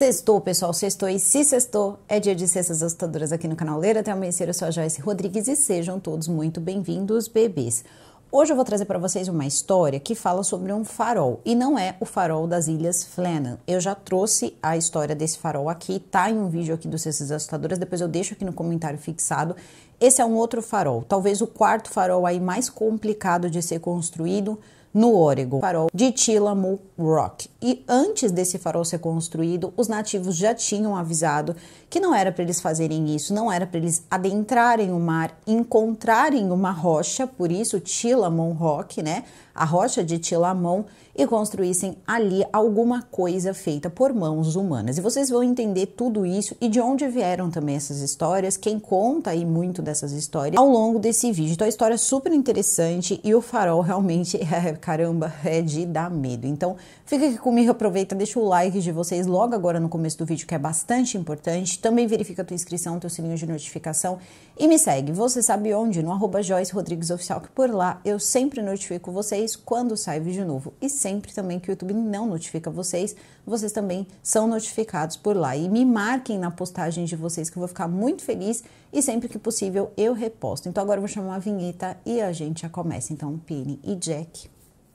Sextou, pessoal, sextou. E se sextou, é dia de cestas Assustadoras aqui no canal Ler. Até amanhecer, eu sou a Joyce Rodrigues e sejam todos muito bem-vindos, bebês. Hoje eu vou trazer para vocês uma história que fala sobre um farol e não é o farol das Ilhas Flannan. Eu já trouxe a história desse farol aqui, tá em um vídeo aqui do Cestas Assustadoras, depois eu deixo aqui no comentário fixado. Esse é um outro farol, talvez o quarto farol aí mais complicado de ser construído no Oregon, farol de Tillamook Rock. E antes desse farol ser construído, os nativos já tinham avisado que não era para eles fazerem isso, não era para eles adentrarem o mar, encontrarem uma rocha, por isso Tillamook Rock, né? a rocha de Tilamon e construíssem ali alguma coisa feita por mãos humanas. E vocês vão entender tudo isso e de onde vieram também essas histórias, quem conta aí muito dessas histórias ao longo desse vídeo. Então a história é super interessante e o farol realmente é, caramba, é de dar medo. Então fica aqui comigo, aproveita, deixa o like de vocês logo agora no começo do vídeo, que é bastante importante. Também verifica a tua inscrição, teu sininho de notificação e me segue. Você sabe onde? No arroba Joyce Rodrigues Oficial, que por lá eu sempre notifico vocês vocês quando sai vídeo novo. E sempre também que o YouTube não notifica vocês, vocês também são notificados por lá. E me marquem na postagem de vocês que eu vou ficar muito feliz e sempre que possível eu reposto. Então agora eu vou chamar a vinheta e a gente já começa. Então, Pini e Jack,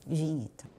vinheta.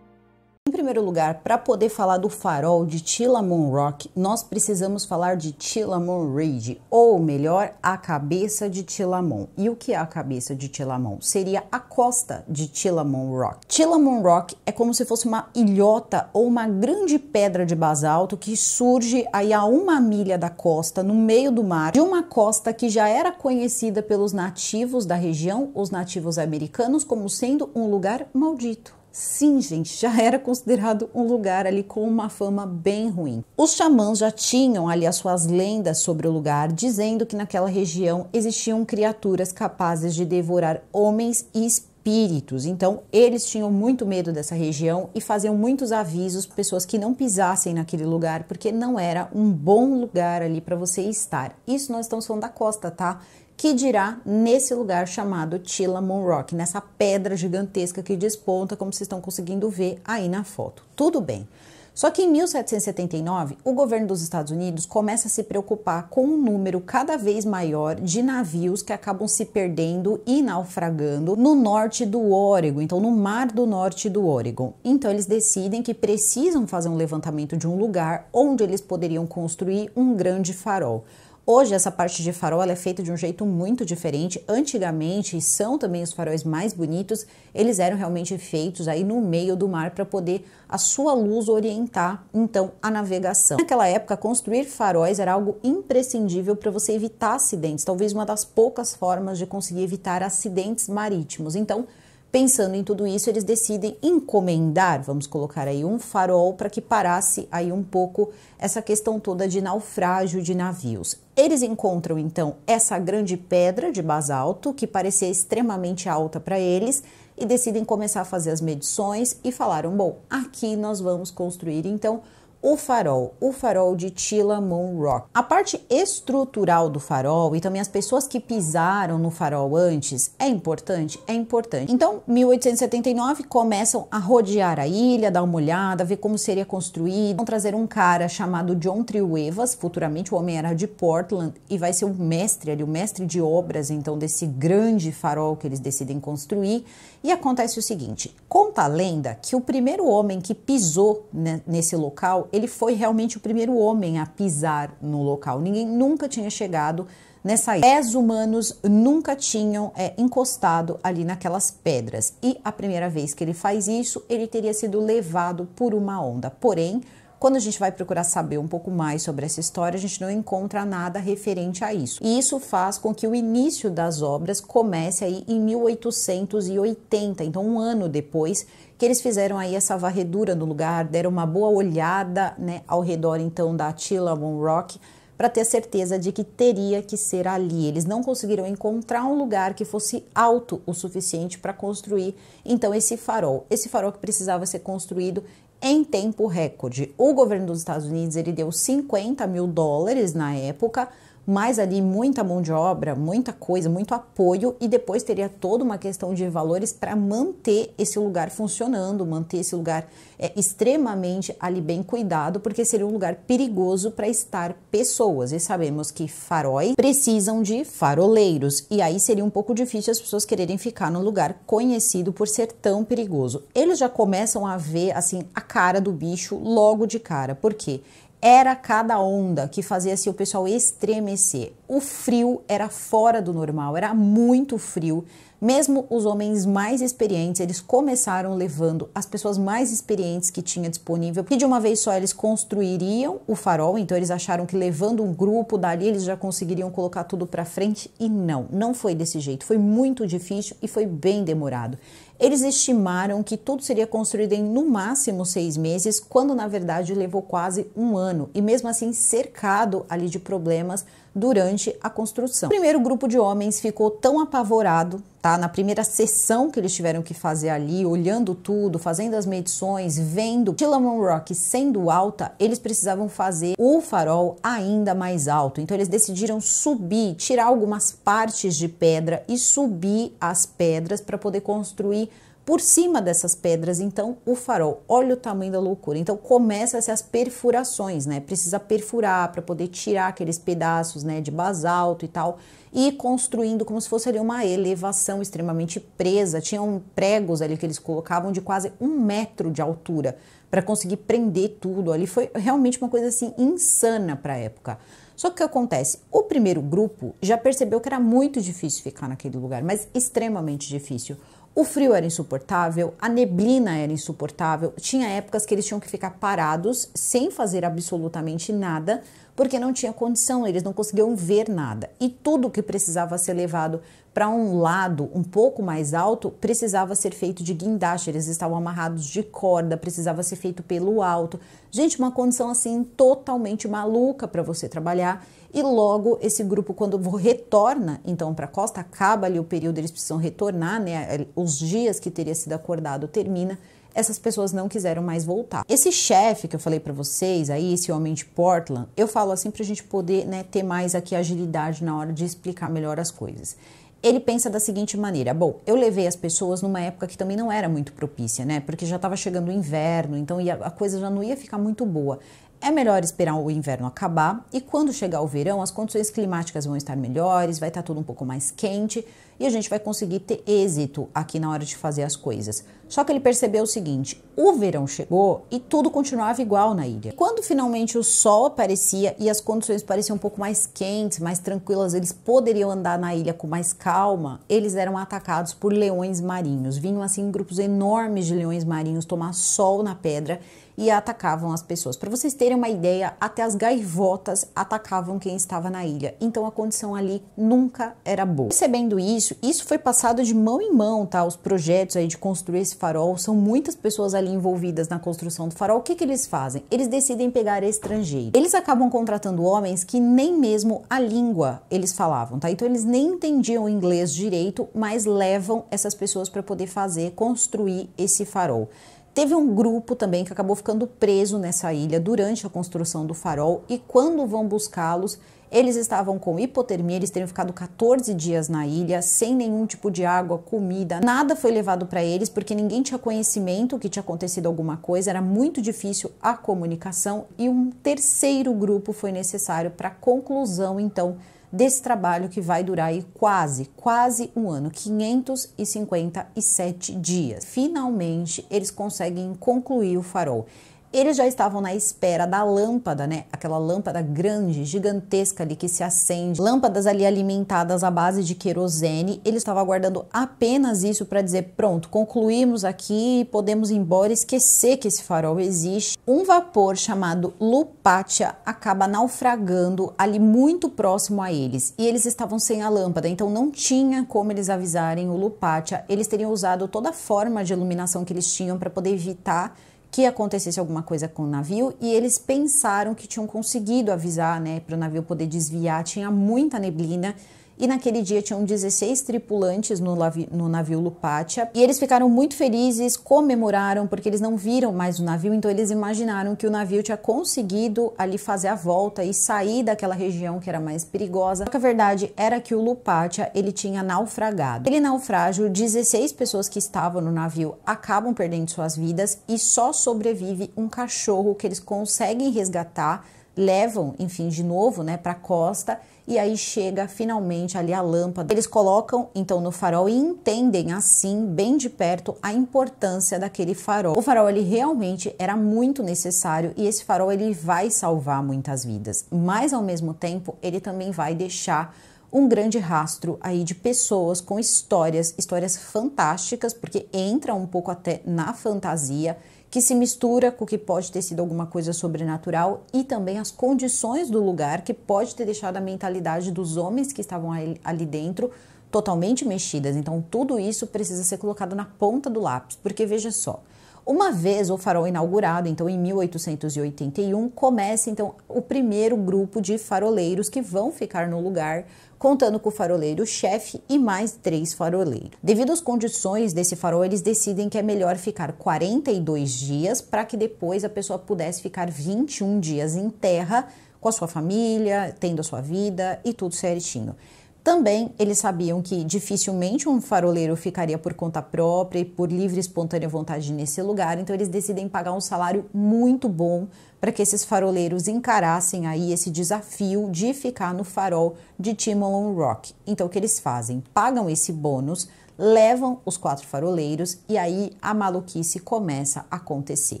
primeiro lugar, para poder falar do farol de Tillamon Rock, nós precisamos falar de Tillamon Ridge, ou melhor, a cabeça de Tillamon. E o que é a cabeça de Tillamon? Seria a costa de Tillamon Rock. Tillamon Rock é como se fosse uma ilhota ou uma grande pedra de basalto que surge aí a uma milha da costa, no meio do mar, de uma costa que já era conhecida pelos nativos da região, os nativos americanos, como sendo um lugar maldito. Sim, gente, já era considerado um lugar ali com uma fama bem ruim. Os xamãs já tinham ali as suas lendas sobre o lugar, dizendo que naquela região existiam criaturas capazes de devorar homens e espíritos. Então, eles tinham muito medo dessa região e faziam muitos avisos para pessoas que não pisassem naquele lugar, porque não era um bom lugar ali para você estar. Isso nós estamos falando da costa, tá? que dirá nesse lugar chamado Tillamoon Rock, nessa pedra gigantesca que desponta, como vocês estão conseguindo ver aí na foto. Tudo bem. Só que em 1779, o governo dos Estados Unidos começa a se preocupar com um número cada vez maior de navios que acabam se perdendo e naufragando no norte do Oregon, então no mar do norte do Oregon. Então eles decidem que precisam fazer um levantamento de um lugar onde eles poderiam construir um grande farol. Hoje essa parte de farol é feita de um jeito muito diferente. Antigamente, e são também os faróis mais bonitos, eles eram realmente feitos aí no meio do mar para poder a sua luz orientar então a navegação. Naquela época, construir faróis era algo imprescindível para você evitar acidentes, talvez uma das poucas formas de conseguir evitar acidentes marítimos. Então, Pensando em tudo isso, eles decidem encomendar, vamos colocar aí, um farol para que parasse aí um pouco essa questão toda de naufrágio de navios. Eles encontram então essa grande pedra de basalto que parecia extremamente alta para eles e decidem começar a fazer as medições e falaram: bom, aqui nós vamos construir então o farol, o farol de Tillamook Rock. A parte estrutural do farol e também as pessoas que pisaram no farol antes é importante? É importante. Então, 1879 começam a rodear a ilha, dar uma olhada, ver como seria construído, vão trazer um cara chamado John Trivevas, futuramente o homem era de Portland e vai ser o mestre ali, o mestre de obras então desse grande farol que eles decidem construir e acontece o seguinte: conta a lenda que o primeiro homem que pisou nesse local, ele foi realmente o primeiro homem a pisar no local. Ninguém nunca tinha chegado nessa ilha. Pés humanos nunca tinham é, encostado ali naquelas pedras. E a primeira vez que ele faz isso, ele teria sido levado por uma onda. Porém, quando a gente vai procurar saber um pouco mais sobre essa história, a gente não encontra nada referente a isso. E isso faz com que o início das obras comece aí em 1880, então um ano depois que eles fizeram aí essa varredura no lugar, deram uma boa olhada, né, ao redor então da Tillamon Rock para ter certeza de que teria que ser ali. Eles não conseguiram encontrar um lugar que fosse alto o suficiente para construir então esse farol. Esse farol que precisava ser construído em tempo recorde. O governo dos Estados Unidos ele deu 50 mil dólares na época mais ali muita mão de obra, muita coisa, muito apoio e depois teria toda uma questão de valores para manter esse lugar funcionando, manter esse lugar é, extremamente ali bem cuidado, porque seria um lugar perigoso para estar pessoas. E sabemos que faróis precisam de faroleiros e aí seria um pouco difícil as pessoas quererem ficar num lugar conhecido por ser tão perigoso. Eles já começam a ver assim a cara do bicho logo de cara, porque era cada onda que fazia assim, o pessoal estremecer. O frio era fora do normal, era muito frio. Mesmo os homens mais experientes, eles começaram levando as pessoas mais experientes que tinha disponível, e de uma vez só eles construiriam o farol, então eles acharam que levando um grupo dali eles já conseguiriam colocar tudo para frente e não, não foi desse jeito, foi muito difícil e foi bem demorado. Eles estimaram que tudo seria construído em no máximo seis meses, quando na verdade levou quase um ano, e mesmo assim cercado ali de problemas durante a construção. O primeiro grupo de homens ficou tão apavorado, tá? Na primeira sessão que eles tiveram que fazer ali, olhando tudo, fazendo as medições, vendo Tillamoon Rock sendo alta, eles precisavam fazer o farol ainda mais alto. Então eles decidiram subir, tirar algumas partes de pedra e subir as pedras para poder construir por cima dessas pedras, então, o farol. Olha o tamanho da loucura. Então, começa essas perfurações, né? Precisa perfurar para poder tirar aqueles pedaços, né, de basalto e tal, e construindo como se fosse ali uma elevação extremamente presa. Tinham pregos ali que eles colocavam de quase um metro de altura para conseguir prender tudo. Ali foi realmente uma coisa assim insana para a época. Só que o que acontece? O primeiro grupo já percebeu que era muito difícil ficar naquele lugar, mas extremamente difícil. O frio era insuportável, a neblina era insuportável, tinha épocas que eles tinham que ficar parados sem fazer absolutamente nada porque não tinha condição, eles não conseguiam ver nada. E tudo que precisava ser levado para um lado um pouco mais alto precisava ser feito de guindaste, eles estavam amarrados de corda, precisava ser feito pelo alto. Gente, uma condição assim totalmente maluca para você trabalhar. E logo esse grupo, quando retorna então para a costa, acaba ali o período, eles precisam retornar, né? Os dias que teria sido acordado termina essas pessoas não quiseram mais voltar. Esse chefe que eu falei para vocês aí, esse homem de Portland, eu falo assim pra gente poder, né, ter mais aqui agilidade na hora de explicar melhor as coisas ele pensa da seguinte maneira: bom, eu levei as pessoas numa época que também não era muito propícia, né? Porque já estava chegando o inverno, então ia, a coisa já não ia ficar muito boa. É melhor esperar o inverno acabar e quando chegar o verão, as condições climáticas vão estar melhores, vai estar tudo um pouco mais quente e a gente vai conseguir ter êxito aqui na hora de fazer as coisas. Só que ele percebeu o seguinte: o verão chegou e tudo continuava igual na ilha. Quando finalmente o sol aparecia e as condições pareciam um pouco mais quentes, mais tranquilas, eles poderiam andar na ilha com mais calma, eles eram atacados por leões marinhos. Vinham assim grupos enormes de leões marinhos tomar sol na pedra e atacavam as pessoas. Para vocês terem uma ideia, até as gaivotas atacavam quem estava na ilha. Então a condição ali nunca era boa. Percebendo isso, isso foi passado de mão em mão, tá? Os projetos aí de construir esse farol, são muitas pessoas ali envolvidas na construção do farol. O que que eles fazem? Eles decidem pegar estrangeiros. Eles acabam contratando homens que nem mesmo a língua eles falavam, tá? Então eles nem entendiam o inglês direito, mas levam essas pessoas para poder fazer, construir esse farol. Teve um grupo também que acabou ficando preso nessa ilha durante a construção do farol e quando vão buscá-los, eles estavam com hipotermia, eles teriam ficado 14 dias na ilha sem nenhum tipo de água, comida, nada foi levado para eles porque ninguém tinha conhecimento que tinha acontecido alguma coisa, era muito difícil a comunicação e um terceiro grupo foi necessário para a conclusão então desse trabalho que vai durar aí quase, quase um ano, 557 dias. Finalmente, eles conseguem concluir o farol. Eles já estavam na espera da lâmpada, né? Aquela lâmpada grande, gigantesca ali que se acende. Lâmpadas ali alimentadas à base de querosene. Ele estava aguardando apenas isso para dizer: pronto, concluímos aqui, podemos ir embora, esquecer que esse farol existe. Um vapor chamado Lupatia acaba naufragando ali muito próximo a eles. E eles estavam sem a lâmpada, então não tinha como eles avisarem o Lupatia. Eles teriam usado toda a forma de iluminação que eles tinham para poder evitar que acontecesse alguma coisa com o navio e eles pensaram que tinham conseguido avisar, né, para o navio poder desviar. Tinha muita neblina. E naquele dia tinham 16 tripulantes no, no navio Lupatia. E eles ficaram muito felizes, comemoraram, porque eles não viram mais o navio, então eles imaginaram que o navio tinha conseguido ali fazer a volta e sair daquela região que era mais perigosa. Só que a verdade era que o Lupatia ele tinha naufragado. Ele naufrágio, 16 pessoas que estavam no navio acabam perdendo suas vidas e só sobrevive um cachorro que eles conseguem resgatar, levam, enfim, de novo, né, para a costa e aí chega finalmente ali a lâmpada. Eles colocam então no farol e entendem assim, bem de perto, a importância daquele farol. O farol ele realmente era muito necessário e esse farol ele vai salvar muitas vidas, mas ao mesmo tempo ele também vai deixar um grande rastro aí de pessoas com histórias, histórias fantásticas, porque entra um pouco até na fantasia que se mistura com o que pode ter sido alguma coisa sobrenatural e também as condições do lugar, que pode ter deixado a mentalidade dos homens que estavam ali dentro totalmente mexidas. Então, tudo isso precisa ser colocado na ponta do lápis, porque veja só. Uma vez o farol inaugurado, então em 1881, começa então o primeiro grupo de faroleiros que vão ficar no lugar contando com o faroleiro-chefe e mais três faroleiros. Devido às condições desse farol, eles decidem que é melhor ficar 42 dias para que depois a pessoa pudesse ficar 21 dias em terra com a sua família, tendo a sua vida e tudo certinho. Também eles sabiam que dificilmente um faroleiro ficaria por conta própria e por livre e espontânea vontade nesse lugar, então eles decidem pagar um salário muito bom para que esses faroleiros encarassem aí esse desafio de ficar no farol de Timon Rock. Então o que eles fazem? Pagam esse bônus, levam os quatro faroleiros e aí a maluquice começa a acontecer.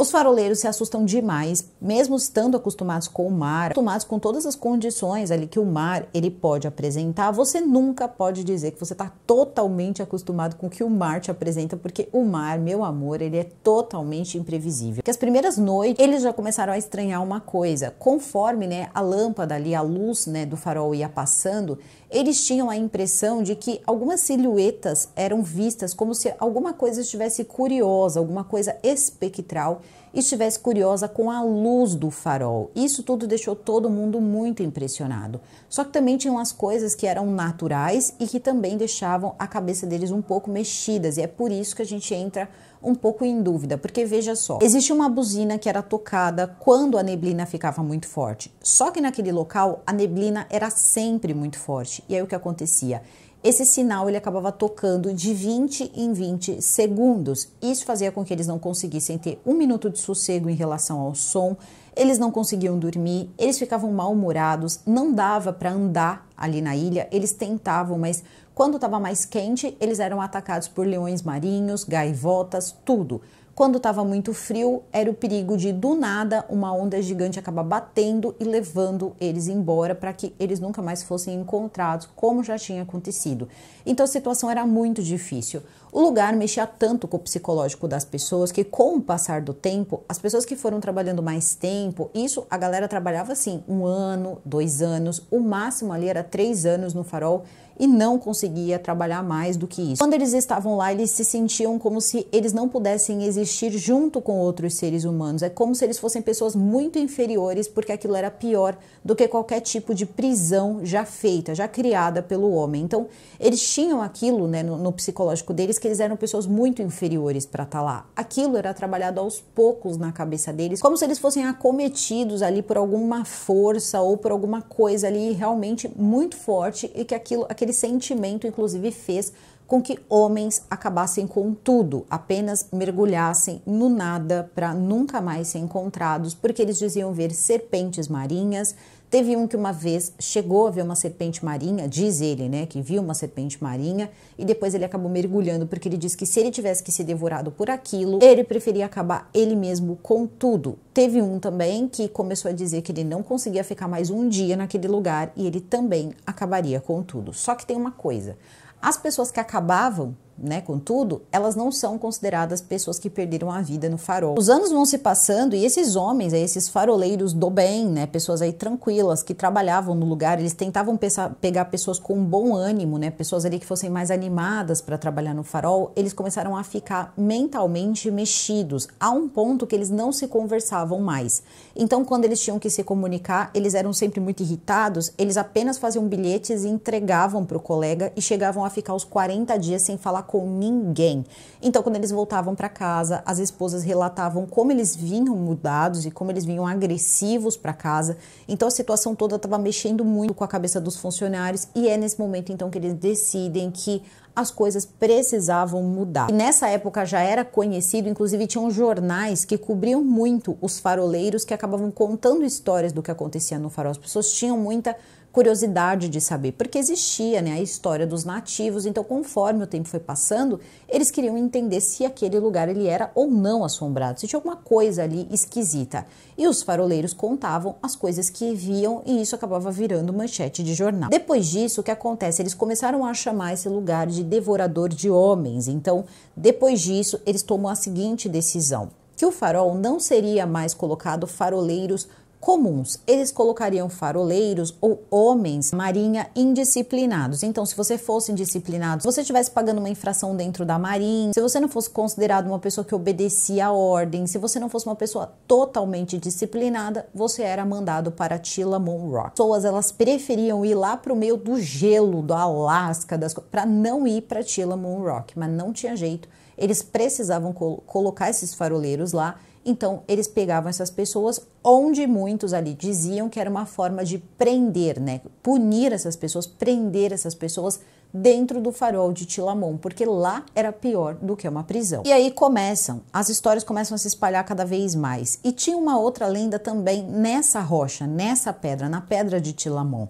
Os faroleiros se assustam demais, mesmo estando acostumados com o mar, acostumados com todas as condições ali que o mar ele pode apresentar. Você nunca pode dizer que você está totalmente acostumado com o que o mar te apresenta, porque o mar, meu amor, ele é totalmente imprevisível. Que as primeiras noites eles já começaram a estranhar uma coisa, conforme né a lâmpada ali, a luz né do farol ia passando, eles tinham a impressão de que algumas silhuetas eram vistas como se alguma coisa estivesse curiosa, alguma coisa espectral estivesse curiosa com a luz do farol. Isso tudo deixou todo mundo muito impressionado. Só que também tinham as coisas que eram naturais e que também deixavam a cabeça deles um pouco mexidas, e é por isso que a gente entra um pouco em dúvida, porque veja só, existe uma buzina que era tocada quando a neblina ficava muito forte. Só que naquele local a neblina era sempre muito forte. E aí o que acontecia? esse sinal ele acabava tocando de 20 em 20 segundos. Isso fazia com que eles não conseguissem ter um minuto de sossego em relação ao som, eles não conseguiam dormir, eles ficavam mal-humorados, não dava para andar ali na ilha, eles tentavam, mas quando estava mais quente, eles eram atacados por leões marinhos, gaivotas, tudo. Quando estava muito frio, era o perigo de do nada uma onda gigante acabar batendo e levando eles embora para que eles nunca mais fossem encontrados, como já tinha acontecido. Então a situação era muito difícil. O lugar mexia tanto com o psicológico das pessoas que, com o passar do tempo, as pessoas que foram trabalhando mais tempo, isso a galera trabalhava assim, um ano, dois anos, o máximo ali era três anos no farol e não conseguia trabalhar mais do que isso. Quando eles estavam lá, eles se sentiam como se eles não pudessem existir junto com outros seres humanos. É como se eles fossem pessoas muito inferiores, porque aquilo era pior do que qualquer tipo de prisão já feita, já criada pelo homem. Então, eles tinham aquilo né, no, no psicológico deles que eles eram pessoas muito inferiores para estar tá lá. Aquilo era trabalhado aos poucos na cabeça deles, como se eles fossem acometidos ali por alguma força ou por alguma coisa ali realmente muito forte e que aquilo, aquele aquele sentimento, inclusive, fez com que homens acabassem com tudo, apenas mergulhassem no nada para nunca mais ser encontrados, porque eles diziam ver serpentes marinhas, Teve um que uma vez chegou a ver uma serpente marinha, diz ele, né, que viu uma serpente marinha e depois ele acabou mergulhando porque ele disse que se ele tivesse que ser devorado por aquilo, ele preferia acabar ele mesmo com tudo. Teve um também que começou a dizer que ele não conseguia ficar mais um dia naquele lugar e ele também acabaria com tudo. Só que tem uma coisa: as pessoas que acabavam né, contudo, elas não são consideradas pessoas que perderam a vida no farol. Os anos vão se passando e esses homens, esses faroleiros do bem, né, pessoas aí tranquilas que trabalhavam no lugar, eles tentavam pegar pessoas com bom ânimo, né, pessoas ali que fossem mais animadas para trabalhar no farol, eles começaram a ficar mentalmente mexidos a um ponto que eles não se conversavam mais. Então, quando eles tinham que se comunicar, eles eram sempre muito irritados, eles apenas faziam bilhetes e entregavam para o colega e chegavam a ficar os 40 dias sem falar com ninguém. Então, quando eles voltavam para casa, as esposas relatavam como eles vinham mudados e como eles vinham agressivos para casa. Então, a situação toda estava mexendo muito com a cabeça dos funcionários e é nesse momento então que eles decidem que as coisas precisavam mudar. E nessa época já era conhecido, inclusive tinham jornais que cobriam muito os faroleiros que acabavam contando histórias do que acontecia no farol. As pessoas tinham muita curiosidade de saber, porque existia né, a história dos nativos, então conforme o tempo foi passando, eles queriam entender se aquele lugar ele era ou não assombrado, se tinha alguma coisa ali esquisita. E os faroleiros contavam as coisas que viam e isso acabava virando manchete de jornal. Depois disso, o que acontece? Eles começaram a chamar esse lugar de devorador de homens. Então, depois disso, eles tomam a seguinte decisão: que o farol não seria mais colocado faroleiros comuns. Eles colocariam faroleiros ou homens marinha indisciplinados. Então, se você fosse indisciplinado, se você estivesse pagando uma infração dentro da marinha, se você não fosse considerado uma pessoa que obedecia a ordem, se você não fosse uma pessoa totalmente disciplinada, você era mandado para Tillamoon Rock. Pessoas elas preferiam ir lá para o meio do gelo do Alasca, das para não ir para Tillamoon Rock, mas não tinha jeito. Eles precisavam col colocar esses faroleiros lá então, eles pegavam essas pessoas, onde muitos ali diziam que era uma forma de prender, né? Punir essas pessoas, prender essas pessoas dentro do farol de Tilamon, porque lá era pior do que uma prisão. E aí começam, as histórias começam a se espalhar cada vez mais. E tinha uma outra lenda também nessa rocha, nessa pedra, na pedra de Tilamon.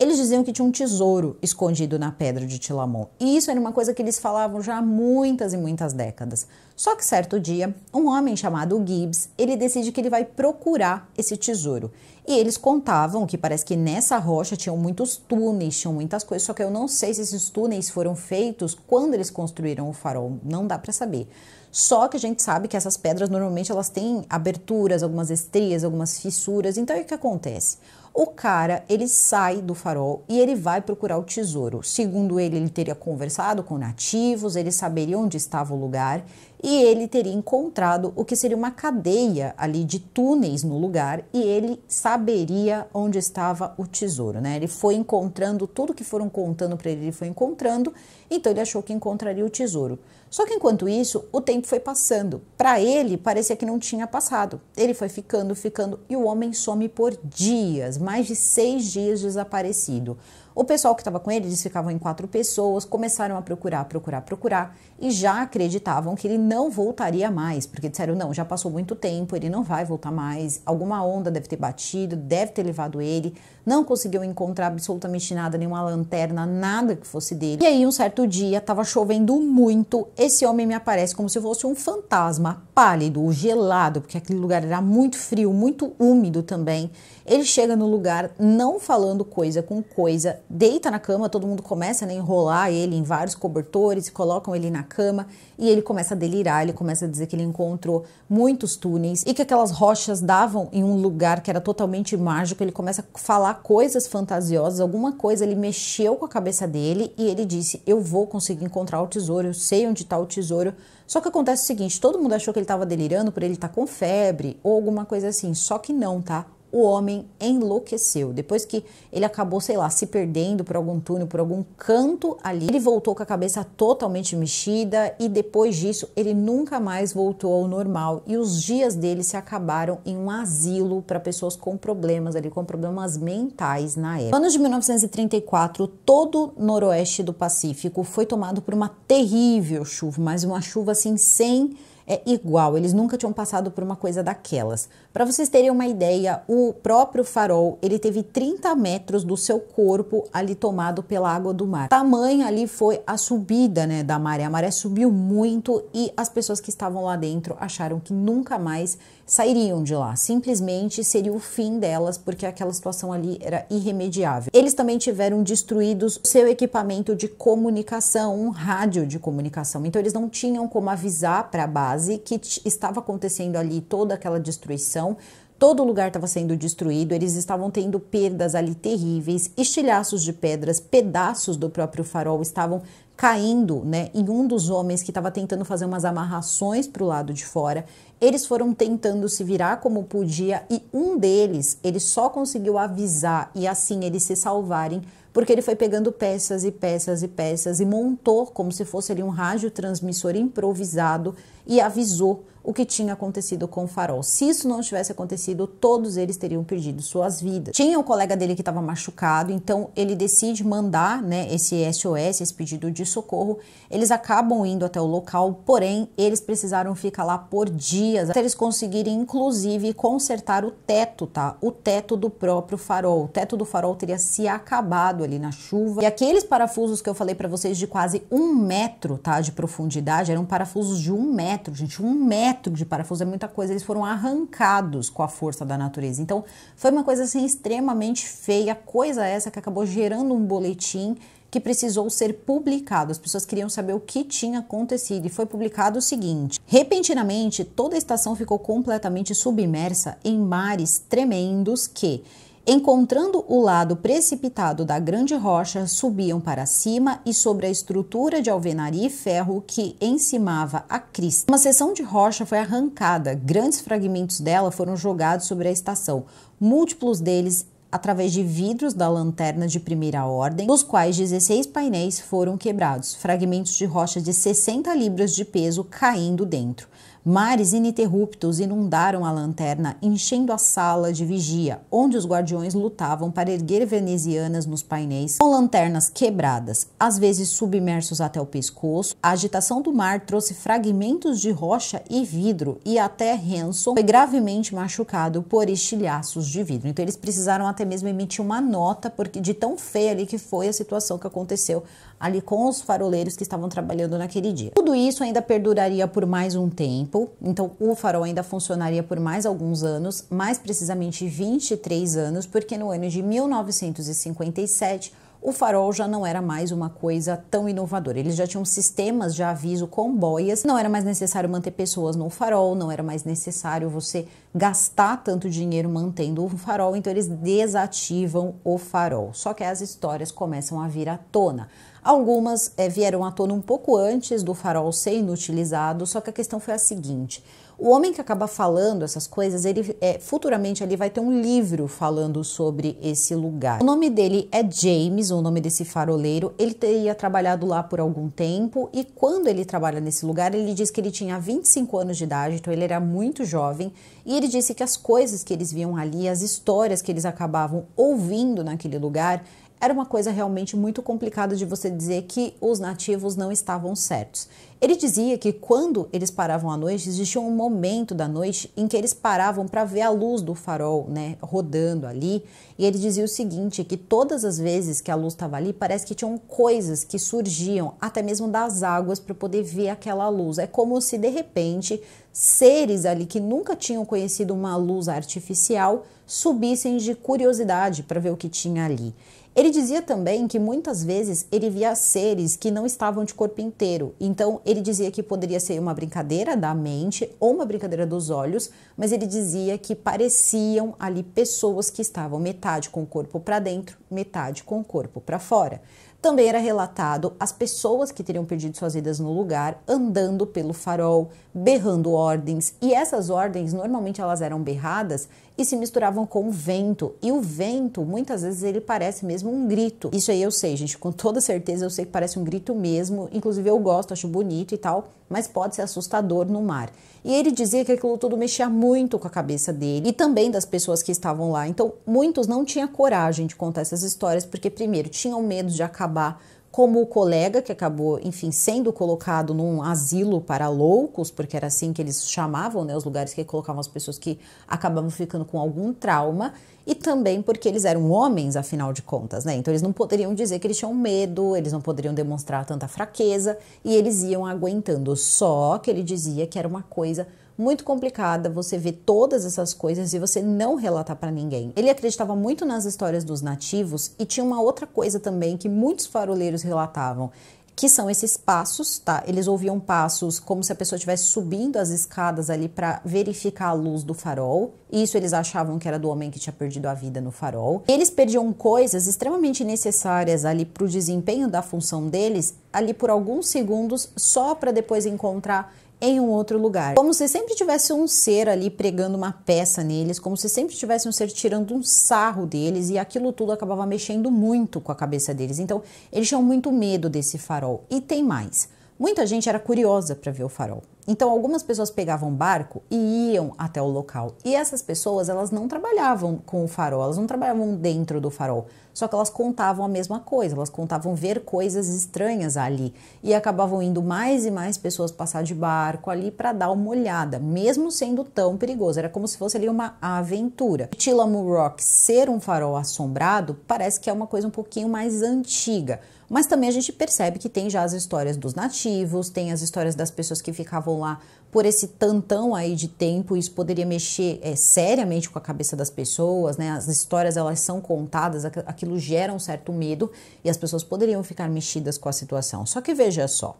Eles diziam que tinha um tesouro escondido na pedra de Tilamon. E isso era uma coisa que eles falavam já há muitas e muitas décadas. Só que certo dia, um homem chamado Gibbs, ele decide que ele vai procurar esse tesouro. E eles contavam que parece que nessa rocha tinham muitos túneis, tinham muitas coisas, só que eu não sei se esses túneis foram feitos quando eles construíram o farol, não dá para saber. Só que a gente sabe que essas pedras normalmente elas têm aberturas, algumas estrias, algumas fissuras. Então o que acontece? O cara, ele sai do farol e ele vai procurar o tesouro. Segundo ele, ele teria conversado com nativos, ele saberia onde estava o lugar e ele teria encontrado o que seria uma cadeia ali de túneis no lugar e ele saberia onde estava o tesouro, né? Ele foi encontrando tudo que foram contando para ele, ele foi encontrando, então ele achou que encontraria o tesouro. Só que enquanto isso, o tempo foi passando. Para ele, parecia que não tinha passado. Ele foi ficando, ficando e o homem some por dias mais de seis dias desaparecido. O pessoal que estava com ele, eles ficavam em quatro pessoas, começaram a procurar, procurar, procurar e já acreditavam que ele não voltaria mais, porque disseram: não, já passou muito tempo, ele não vai voltar mais, alguma onda deve ter batido, deve ter levado ele. Não conseguiu encontrar absolutamente nada, nenhuma lanterna, nada que fosse dele. E aí, um certo dia, estava chovendo muito, esse homem me aparece como se fosse um fantasma, pálido, gelado, porque aquele lugar era muito frio, muito úmido também. Ele chega no lugar não falando coisa com coisa, deita na cama, todo mundo começa né, a enrolar ele em vários cobertores, colocam ele na cama e ele começa a delirar, ele começa a dizer que ele encontrou muitos túneis e que aquelas rochas davam em um lugar que era totalmente mágico. Ele começa a falar coisas fantasiosas, alguma coisa ele mexeu com a cabeça dele e ele disse: "Eu vou conseguir encontrar o tesouro, eu sei onde está o tesouro". Só que acontece o seguinte, todo mundo achou que ele estava delirando por ele estar tá com febre ou alguma coisa assim, só que não, tá? o homem enlouqueceu. Depois que ele acabou, sei lá, se perdendo por algum túnel, por algum canto ali, ele voltou com a cabeça totalmente mexida e depois disso ele nunca mais voltou ao normal e os dias dele se acabaram em um asilo para pessoas com problemas ali, com problemas mentais na época. anos de 1934, todo o noroeste do Pacífico foi tomado por uma terrível chuva, mas uma chuva assim sem é igual, eles nunca tinham passado por uma coisa daquelas. Para vocês terem uma ideia, o próprio farol, ele teve 30 metros do seu corpo ali tomado pela água do mar. Tamanho ali foi a subida, né, da maré. A maré subiu muito e as pessoas que estavam lá dentro acharam que nunca mais sairiam de lá. Simplesmente seria o fim delas, porque aquela situação ali era irremediável. Eles também tiveram destruídos seu equipamento de comunicação, um rádio de comunicação. Então eles não tinham como avisar para a base que estava acontecendo ali toda aquela destruição Todo lugar estava sendo destruído, eles estavam tendo perdas ali terríveis, estilhaços de pedras, pedaços do próprio farol estavam caindo, né, em um dos homens que estava tentando fazer umas amarrações para o lado de fora. Eles foram tentando se virar como podia e um deles, ele só conseguiu avisar e assim eles se salvarem, porque ele foi pegando peças e peças e peças e montou como se fosse ali um rádio transmissor improvisado e avisou o que tinha acontecido com o farol. Se isso não tivesse acontecido, todos eles teriam perdido suas vidas. Tinha um colega dele que estava machucado, então ele decide mandar, né, esse SOS, esse pedido de socorro. Eles acabam indo até o local, porém, eles precisaram ficar lá por dias, até eles conseguirem inclusive consertar o teto, tá? O teto do próprio farol. O teto do farol teria se acabado ali na chuva. E aqueles parafusos que eu falei para vocês de quase um metro, tá, de profundidade, eram parafusos de um metro metro, gente, um metro de parafuso é muita coisa. Eles foram arrancados com a força da natureza. Então, foi uma coisa assim extremamente feia, coisa essa que acabou gerando um boletim que precisou ser publicado. As pessoas queriam saber o que tinha acontecido e foi publicado o seguinte: repentinamente, toda a estação ficou completamente submersa em mares tremendos que Encontrando o lado precipitado da grande rocha, subiam para cima e sobre a estrutura de alvenaria e ferro que encimava a crista. Uma seção de rocha foi arrancada, grandes fragmentos dela foram jogados sobre a estação, múltiplos deles através de vidros da lanterna de primeira ordem, dos quais 16 painéis foram quebrados, fragmentos de rocha de 60 libras de peso caindo dentro. Mares ininterruptos inundaram a lanterna, enchendo a sala de vigia, onde os guardiões lutavam para erguer venezianas nos painéis, com lanternas quebradas, às vezes submersos até o pescoço. A agitação do mar trouxe fragmentos de rocha e vidro, e até Hanson foi gravemente machucado por estilhaços de vidro. Então, eles precisaram até mesmo emitir uma nota, porque de tão feia ali que foi a situação que aconteceu ali com os faroleiros que estavam trabalhando naquele dia. Tudo isso ainda perduraria por mais um tempo, então o farol ainda funcionaria por mais alguns anos, mais precisamente 23 anos, porque no ano de 1957 o farol já não era mais uma coisa tão inovadora. Eles já tinham sistemas de aviso com boias, não era mais necessário manter pessoas no farol, não era mais necessário você gastar tanto dinheiro mantendo o farol, então eles desativam o farol. Só que as histórias começam a vir à tona. Algumas é, vieram à tona um pouco antes do farol ser inutilizado, só que a questão foi a seguinte: o homem que acaba falando essas coisas, ele é, futuramente ali vai ter um livro falando sobre esse lugar. O nome dele é James, o nome desse faroleiro. Ele teria trabalhado lá por algum tempo e quando ele trabalha nesse lugar, ele diz que ele tinha 25 anos de idade, então ele era muito jovem e ele disse que as coisas que eles viam ali, as histórias que eles acabavam ouvindo naquele lugar, era uma coisa realmente muito complicada de você dizer que os nativos não estavam certos. Ele dizia que quando eles paravam à noite, existia um momento da noite em que eles paravam para ver a luz do farol, né, rodando ali, e ele dizia o seguinte, que todas as vezes que a luz estava ali, parece que tinham coisas que surgiam até mesmo das águas para poder ver aquela luz. É como se de repente seres ali que nunca tinham conhecido uma luz artificial subissem de curiosidade para ver o que tinha ali. Ele dizia também que muitas vezes ele via seres que não estavam de corpo inteiro. Então, ele dizia que poderia ser uma brincadeira da mente ou uma brincadeira dos olhos, mas ele dizia que pareciam ali pessoas que estavam metade com o corpo para dentro, metade com o corpo para fora. Também era relatado as pessoas que teriam perdido suas vidas no lugar andando pelo farol, berrando ordens, e essas ordens normalmente elas eram berradas e se misturavam com o vento. E o vento, muitas vezes, ele parece mesmo um grito. Isso aí eu sei, gente, com toda certeza eu sei que parece um grito mesmo. Inclusive eu gosto, acho bonito e tal, mas pode ser assustador no mar. E ele dizia que aquilo tudo mexia muito com a cabeça dele e também das pessoas que estavam lá. Então, muitos não tinham coragem de contar essas histórias porque, primeiro, tinham medo de acabar como o colega que acabou, enfim, sendo colocado num asilo para loucos, porque era assim que eles chamavam, né, os lugares que colocavam as pessoas que acabavam ficando com algum trauma, e também porque eles eram homens, afinal de contas, né? Então eles não poderiam dizer que eles tinham medo, eles não poderiam demonstrar tanta fraqueza, e eles iam aguentando. Só que ele dizia que era uma coisa muito complicada você ver todas essas coisas e você não relatar para ninguém. Ele acreditava muito nas histórias dos nativos e tinha uma outra coisa também que muitos faroleiros relatavam, que são esses passos, tá? Eles ouviam passos como se a pessoa estivesse subindo as escadas ali para verificar a luz do farol. Isso eles achavam que era do homem que tinha perdido a vida no farol. Eles perdiam coisas extremamente necessárias ali para o desempenho da função deles ali por alguns segundos só para depois encontrar em um outro lugar. Como se sempre tivesse um ser ali pregando uma peça neles, como se sempre tivesse um ser tirando um sarro deles e aquilo tudo acabava mexendo muito com a cabeça deles. Então, eles tinham muito medo desse farol. E tem mais. Muita gente era curiosa para ver o farol. Então, algumas pessoas pegavam barco e iam até o local. E essas pessoas, elas não trabalhavam com o farol, elas não trabalhavam dentro do farol, só que elas contavam a mesma coisa, elas contavam ver coisas estranhas ali e acabavam indo mais e mais pessoas passar de barco ali para dar uma olhada, mesmo sendo tão perigoso. Era como se fosse ali uma aventura. Tillamo Rock ser um farol assombrado parece que é uma coisa um pouquinho mais antiga. Mas também a gente percebe que tem já as histórias dos nativos, tem as histórias das pessoas que ficavam lá por esse tantão aí de tempo, isso poderia mexer é, seriamente com a cabeça das pessoas, né? As histórias elas são contadas, aquilo gera um certo medo e as pessoas poderiam ficar mexidas com a situação. Só que veja só,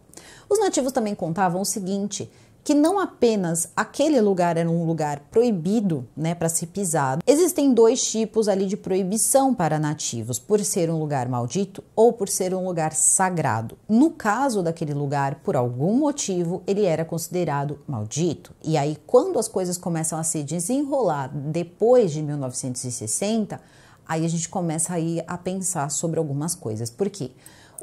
os nativos também contavam o seguinte, que não apenas aquele lugar era um lugar proibido, né, para ser pisado. Existem dois tipos ali de proibição para nativos, por ser um lugar maldito ou por ser um lugar sagrado. No caso daquele lugar, por algum motivo, ele era considerado maldito. E aí quando as coisas começam a se desenrolar depois de 1960, aí a gente começa aí a pensar sobre algumas coisas. Por quê?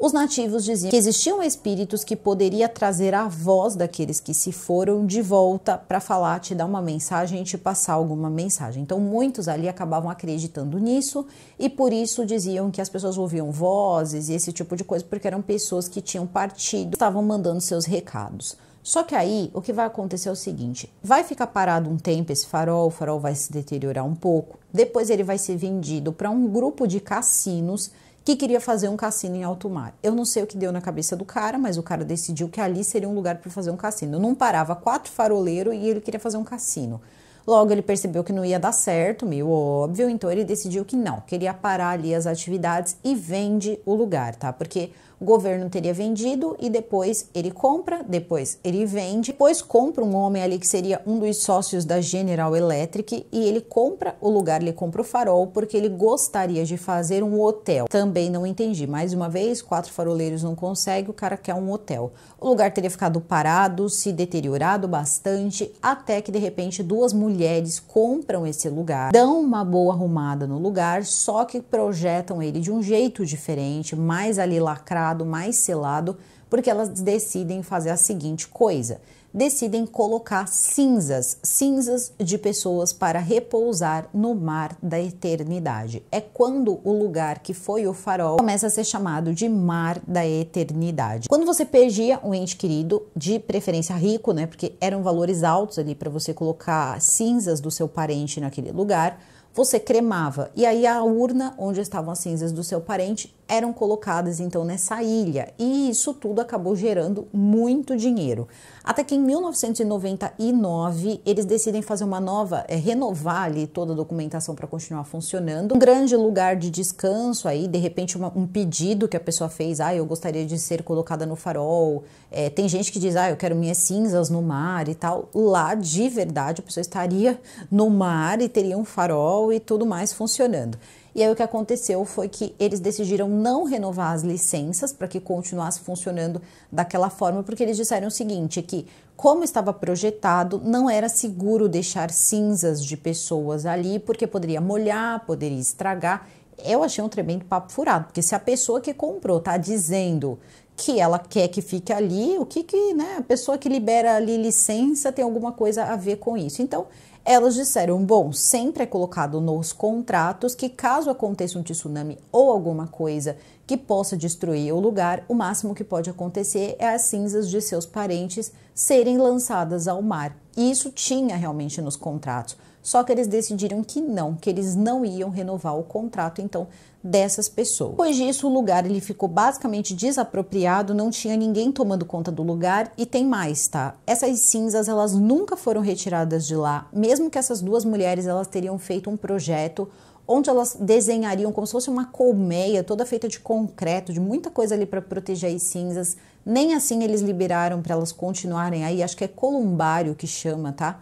Os nativos diziam que existiam espíritos que poderia trazer a voz daqueles que se foram de volta para falar, te dar uma mensagem, te passar alguma mensagem. Então muitos ali acabavam acreditando nisso e por isso diziam que as pessoas ouviam vozes e esse tipo de coisa porque eram pessoas que tinham partido, estavam mandando seus recados. Só que aí o que vai acontecer é o seguinte: vai ficar parado um tempo esse farol, o farol vai se deteriorar um pouco, depois ele vai ser vendido para um grupo de cassinos que queria fazer um cassino em alto mar. Eu não sei o que deu na cabeça do cara, mas o cara decidiu que ali seria um lugar para fazer um cassino. Não parava quatro faroleiro e ele queria fazer um cassino. Logo, ele percebeu que não ia dar certo, meio óbvio, então ele decidiu que não, queria parar ali as atividades e vende o lugar, tá? Porque o governo teria vendido e depois ele compra, depois ele vende, depois compra um homem ali que seria um dos sócios da General Electric e ele compra o lugar, ele compra o farol porque ele gostaria de fazer um hotel. Também não entendi, mais uma vez, quatro faroleiros não conseguem, o cara quer um hotel. O lugar teria ficado parado, se deteriorado bastante, até que de repente duas mulheres mulheres compram esse lugar, dão uma boa arrumada no lugar, só que projetam ele de um jeito diferente, mais ali lacrado, mais selado, porque elas decidem fazer a seguinte coisa decidem colocar cinzas, cinzas de pessoas para repousar no mar da eternidade. É quando o lugar que foi o farol começa a ser chamado de mar da eternidade. Quando você perdia um ente querido, de preferência rico, né, porque eram valores altos ali para você colocar cinzas do seu parente naquele lugar, você cremava e aí a urna onde estavam as cinzas do seu parente eram colocadas então nessa ilha, e isso tudo acabou gerando muito dinheiro. Até que em 1999 eles decidem fazer uma nova, é, renovar ali toda a documentação para continuar funcionando. Um grande lugar de descanso aí, de repente uma, um pedido que a pessoa fez, ah, eu gostaria de ser colocada no farol. É, tem gente que diz, ah, eu quero minhas cinzas no mar e tal. Lá de verdade a pessoa estaria no mar e teria um farol e tudo mais funcionando. E aí o que aconteceu foi que eles decidiram não renovar as licenças para que continuasse funcionando daquela forma, porque eles disseram o seguinte, que como estava projetado, não era seguro deixar cinzas de pessoas ali, porque poderia molhar, poderia estragar. Eu achei um tremendo papo furado, porque se a pessoa que comprou está dizendo que ela quer que fique ali, o que que, né, a pessoa que libera ali licença tem alguma coisa a ver com isso. Então, elas disseram: bom, sempre é colocado nos contratos que caso aconteça um tsunami ou alguma coisa que possa destruir o lugar, o máximo que pode acontecer é as cinzas de seus parentes serem lançadas ao mar. E isso tinha realmente nos contratos. Só que eles decidiram que não, que eles não iam renovar o contrato, então dessas pessoas. Depois disso, o lugar ele ficou basicamente desapropriado, não tinha ninguém tomando conta do lugar e tem mais, tá? Essas cinzas elas nunca foram retiradas de lá, mesmo que essas duas mulheres elas teriam feito um projeto onde elas desenhariam como se fosse uma colmeia toda feita de concreto, de muita coisa ali para proteger as cinzas. Nem assim eles liberaram para elas continuarem aí, acho que é columbário que chama, tá?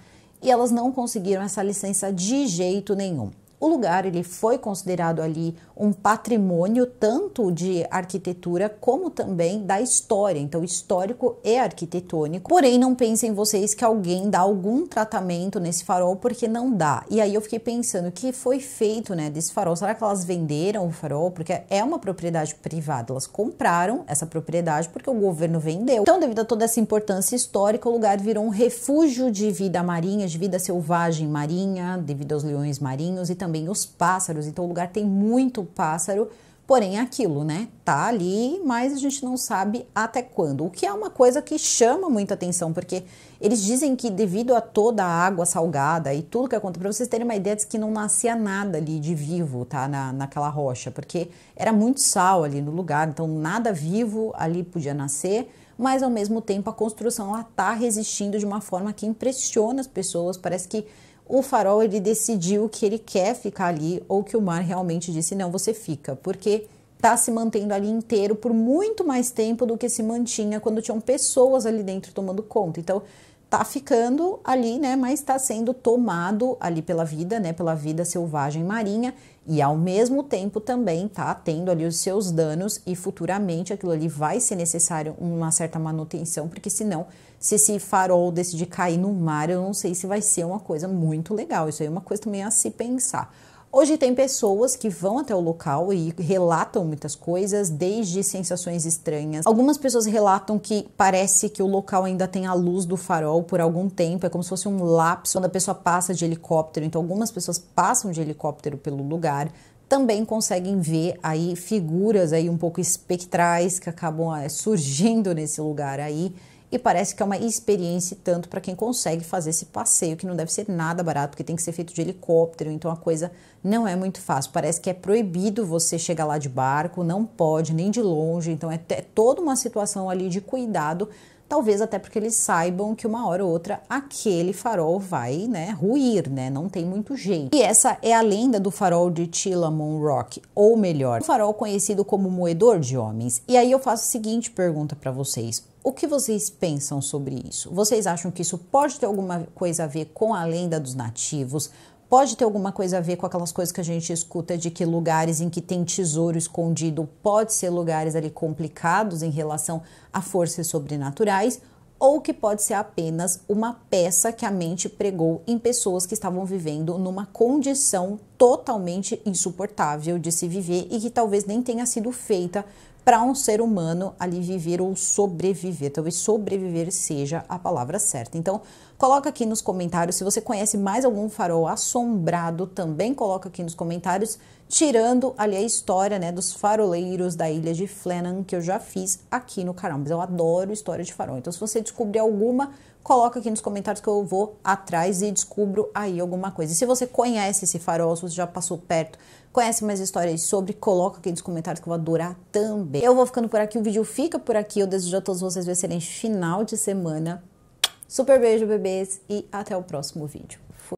e elas não conseguiram essa licença de jeito nenhum. O lugar ele foi considerado ali um patrimônio tanto de arquitetura como também da história, então histórico e arquitetônico. Porém, não pensem vocês que alguém dá algum tratamento nesse farol porque não dá. E aí eu fiquei pensando o que foi feito, né, desse farol? Será que elas venderam o farol? Porque é uma propriedade privada, elas compraram essa propriedade porque o governo vendeu. Então, devido a toda essa importância histórica, o lugar virou um refúgio de vida marinha, de vida selvagem marinha, devido aos leões marinhos e também também os pássaros, então o lugar tem muito pássaro, porém aquilo, né? Tá ali, mas a gente não sabe até quando. O que é uma coisa que chama muita atenção, porque eles dizem que devido a toda a água salgada e tudo que aconteceu, para vocês terem uma ideia, diz que não nascia nada ali de vivo, tá? Na, naquela rocha, porque era muito sal ali no lugar, então nada vivo ali podia nascer mas ao mesmo tempo a construção está resistindo de uma forma que impressiona as pessoas. Parece que o farol ele decidiu que ele quer ficar ali ou que o mar realmente disse não, você fica, porque está se mantendo ali inteiro por muito mais tempo do que se mantinha quando tinham pessoas ali dentro tomando conta. Então, tá ficando ali, né, mas está sendo tomado ali pela vida, né, pela vida selvagem marinha e ao mesmo tempo também tá tendo ali os seus danos e futuramente aquilo ali vai ser necessário uma certa manutenção, porque senão se esse farol decidir cair no mar, eu não sei se vai ser uma coisa muito legal. Isso aí é uma coisa também a se pensar. Hoje tem pessoas que vão até o local e relatam muitas coisas, desde sensações estranhas. Algumas pessoas relatam que parece que o local ainda tem a luz do farol por algum tempo, é como se fosse um lapso quando a pessoa passa de helicóptero. Então algumas pessoas passam de helicóptero pelo lugar, também conseguem ver aí figuras aí um pouco espectrais que acabam eh, surgindo nesse lugar aí e parece que é uma experiência tanto para quem consegue fazer esse passeio, que não deve ser nada barato, porque tem que ser feito de helicóptero, então a coisa não é muito fácil. Parece que é proibido você chegar lá de barco, não pode, nem de longe, então é, é toda uma situação ali de cuidado Talvez até porque eles saibam que uma hora ou outra aquele farol vai, né, ruir, né? Não tem muito jeito. E essa é a lenda do farol de Tillamon Rock, ou melhor, um farol conhecido como moedor de homens. E aí eu faço a seguinte pergunta para vocês: o que vocês pensam sobre isso? Vocês acham que isso pode ter alguma coisa a ver com a lenda dos nativos? pode ter alguma coisa a ver com aquelas coisas que a gente escuta de que lugares em que tem tesouro escondido pode ser lugares ali complicados em relação a forças sobrenaturais ou que pode ser apenas uma peça que a mente pregou em pessoas que estavam vivendo numa condição totalmente insuportável de se viver e que talvez nem tenha sido feita para um ser humano ali viver ou sobreviver. Talvez sobreviver seja a palavra certa. Então, coloca aqui nos comentários se você conhece mais algum farol assombrado, também coloca aqui nos comentários, tirando ali a história, né, dos faroleiros da ilha de Flannan que eu já fiz aqui no canal, mas eu adoro história de farol. Então, se você descobrir alguma, coloca aqui nos comentários que eu vou atrás e descubro aí alguma coisa. E se você conhece esse farol, se você já passou perto, conhece mais histórias sobre, coloca aqui nos comentários que eu vou adorar também. Eu vou ficando por aqui, o vídeo fica por aqui. Eu desejo a todos vocês um excelente final de semana. Super beijo, bebês, e até o próximo vídeo.